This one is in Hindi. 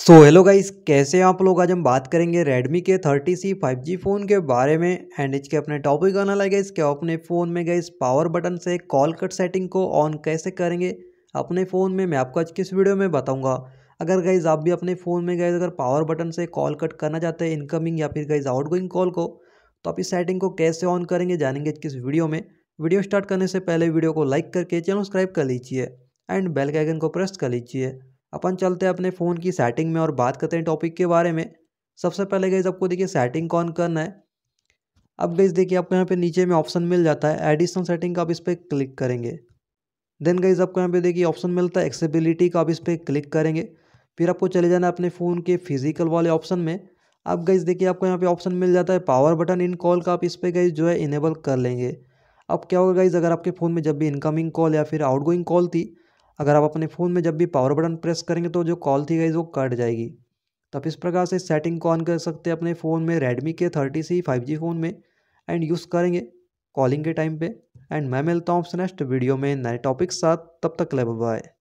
सो हेलो गाइस कैसे आप लोग आज हम बात करेंगे Redmi के 30C 5G फ़ोन के बारे में एंड इसके अपने टॉपिक आना लगे इसके अपने फ़ोन में गए पावर बटन से कॉल कट सेटिंग को ऑन कैसे करेंगे अपने फ़ोन में मैं आपको आज किस वीडियो में बताऊंगा अगर गाइज आप भी अपने फ़ोन में गए अगर पावर बटन से कॉल कट करना चाहते हैं इनकमिंग या फिर गाइज आउट कॉल को तो आप इस सेटिंग को कैसे ऑन करेंगे जानेंगे किस वीडियो में वीडियो स्टार्ट करने से पहले वीडियो को लाइक करके चैनल सब्सक्राइब कर लीजिए एंड बेल के आइकन को प्रेस कर लीजिए अपन चलते हैं अपने फ़ोन की सेटिंग में और बात करते हैं टॉपिक के बारे में सबसे पहले गई आपको देखिए सेटिंग कौन करना है अब गई देखिए आपको यहाँ पे नीचे में ऑप्शन मिल जाता है एडिशनल सेटिंग का आप इस पर क्लिक करेंगे देन गईज आपको यहाँ पे देखिए ऑप्शन मिलता है एक्सेबिलिटी का आप इस पर क्लिक करेंगे फिर आपको चले जाना है अपने फ़ोन के फिजिकल वाले ऑप्शन में अब गईज देखिए आपको यहाँ पे ऑप्शन मिल जाता है पावर बटन इन कॉल का आप इस पर गई जो है इनेबल कर लेंगे अब क्या होगा गाइज अगर आपके फ़ोन में जब भी इनकमिंग कॉल या फिर आउटगोइंग कॉल थी अगर आप अपने फ़ोन में जब भी पावर बटन प्रेस करेंगे तो जो कॉल थी गई वो कट जाएगी तो आप इस प्रकार से सेटिंग को ऑन कर सकते हैं अपने फ़ोन में रेडमी के thirty C five G phone में एंड यूज़ करेंगे कॉलिंग के टाइम पे एंड मैं मिलता हूँ आपसे नेक्स्ट वीडियो में नए टॉपिक साथ तब तक ले बाय